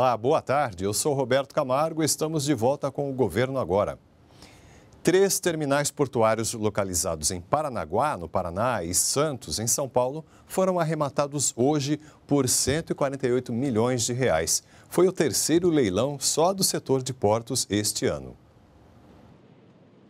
Olá, boa tarde. Eu sou Roberto Camargo e estamos de volta com o Governo Agora. Três terminais portuários localizados em Paranaguá, no Paraná, e Santos, em São Paulo, foram arrematados hoje por 148 milhões de reais. Foi o terceiro leilão só do setor de portos este ano.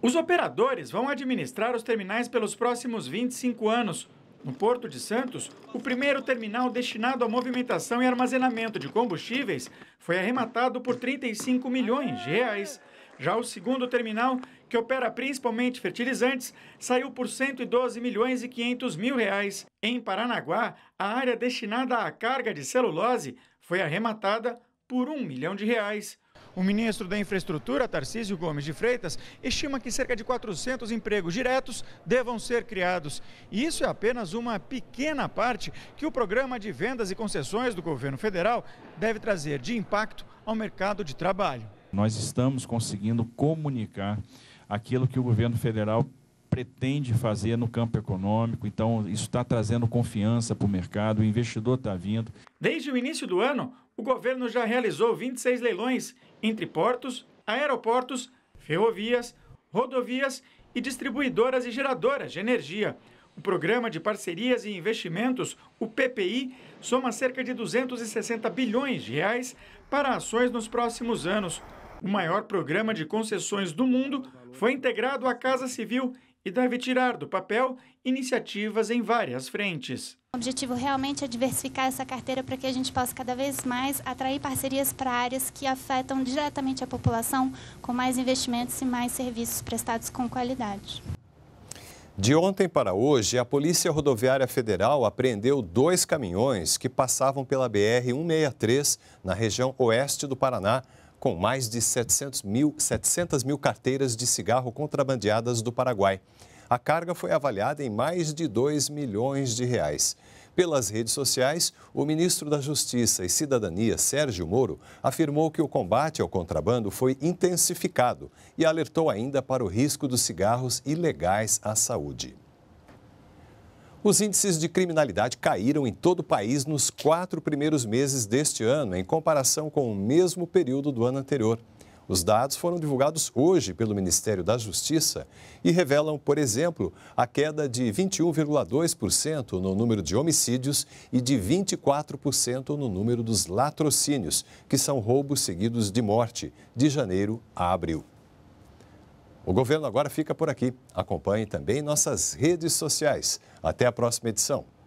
Os operadores vão administrar os terminais pelos próximos 25 anos no Porto de Santos, o primeiro terminal destinado à movimentação e armazenamento de combustíveis foi arrematado por 35 milhões de reais. Já o segundo terminal, que opera principalmente fertilizantes, saiu por 112 milhões e 500 mil reais. Em Paranaguá, a área destinada à carga de celulose foi arrematada por 1 milhão de reais. O ministro da Infraestrutura, Tarcísio Gomes de Freitas, estima que cerca de 400 empregos diretos devam ser criados. E isso é apenas uma pequena parte que o programa de vendas e concessões do governo federal deve trazer de impacto ao mercado de trabalho. Nós estamos conseguindo comunicar aquilo que o governo federal pretende fazer no campo econômico. Então, isso está trazendo confiança para o mercado, o investidor está vindo. Desde o início do ano, o governo já realizou 26 leilões entre portos, aeroportos, ferrovias, rodovias e distribuidoras e geradoras de energia. O Programa de Parcerias e Investimentos, o PPI, soma cerca de 260 bilhões de reais para ações nos próximos anos. O maior programa de concessões do mundo foi integrado à Casa Civil e deve tirar do papel iniciativas em várias frentes. O objetivo realmente é diversificar essa carteira para que a gente possa cada vez mais atrair parcerias para áreas que afetam diretamente a população, com mais investimentos e mais serviços prestados com qualidade. De ontem para hoje, a Polícia Rodoviária Federal apreendeu dois caminhões que passavam pela BR-163 na região oeste do Paraná com mais de 700 mil, 700 mil carteiras de cigarro contrabandeadas do Paraguai. A carga foi avaliada em mais de 2 milhões de reais. Pelas redes sociais, o ministro da Justiça e Cidadania, Sérgio Moro, afirmou que o combate ao contrabando foi intensificado e alertou ainda para o risco dos cigarros ilegais à saúde. Os índices de criminalidade caíram em todo o país nos quatro primeiros meses deste ano, em comparação com o mesmo período do ano anterior. Os dados foram divulgados hoje pelo Ministério da Justiça e revelam, por exemplo, a queda de 21,2% no número de homicídios e de 24% no número dos latrocínios, que são roubos seguidos de morte, de janeiro a abril. O governo agora fica por aqui. Acompanhe também nossas redes sociais. Até a próxima edição.